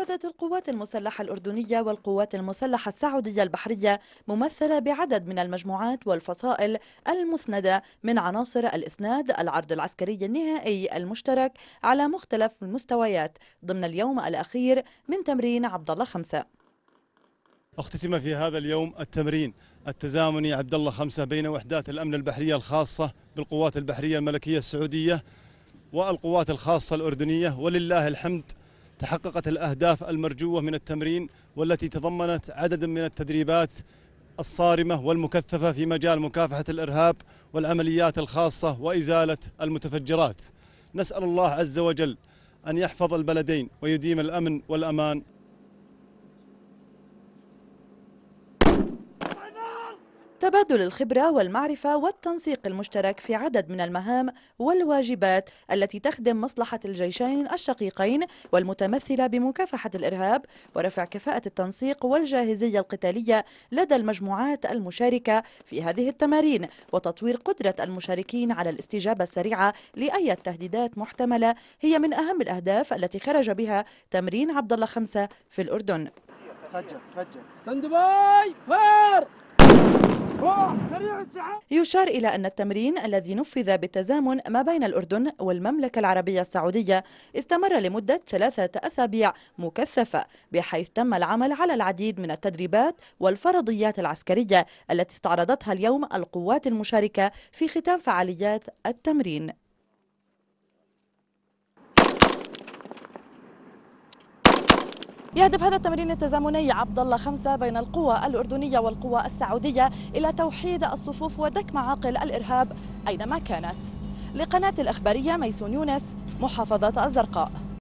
نفذت القوات المسلحة الأردنية والقوات المسلحة السعودية البحرية ممثلة بعدد من المجموعات والفصائل المسندة من عناصر الإسناد العرض العسكري النهائي المشترك على مختلف المستويات ضمن اليوم الأخير من تمرين عبد الله خمسة اختتم في هذا اليوم التمرين التزامني عبد الله خمسة بين وحدات الأمن البحرية الخاصة بالقوات البحرية الملكية السعودية والقوات الخاصة الأردنية ولله الحمد تحققت الأهداف المرجوة من التمرين والتي تضمنت عددا من التدريبات الصارمة والمكثفة في مجال مكافحة الإرهاب والعمليات الخاصة وإزالة المتفجرات نسأل الله عز وجل أن يحفظ البلدين ويديم الأمن والأمان تبادل الخبرة والمعرفة والتنسيق المشترك في عدد من المهام والواجبات التي تخدم مصلحة الجيشين الشقيقين والمتمثلة بمكافحة الإرهاب ورفع كفاءة التنسيق والجاهزية القتالية لدى المجموعات المشاركة في هذه التمارين وتطوير قدرة المشاركين على الاستجابة السريعة لأي تهديدات محتملة هي من أهم الأهداف التي خرج بها تمرين عبد الله خمسة في الأردن. فجر فجر. يشار إلى أن التمرين الذي نفذ بالتزامن ما بين الأردن والمملكة العربية السعودية استمر لمدة ثلاثة أسابيع مكثفة بحيث تم العمل على العديد من التدريبات والفرضيات العسكرية التي استعرضتها اليوم القوات المشاركة في ختام فعاليات التمرين يهدف هذا التمرين التزامني عبد الله خمسة بين القوى الأردنية والقوى السعودية إلى توحيد الصفوف ودك معاقل الإرهاب أينما كانت لقناة الأخبارية ميسون يونس محافظة الزرقاء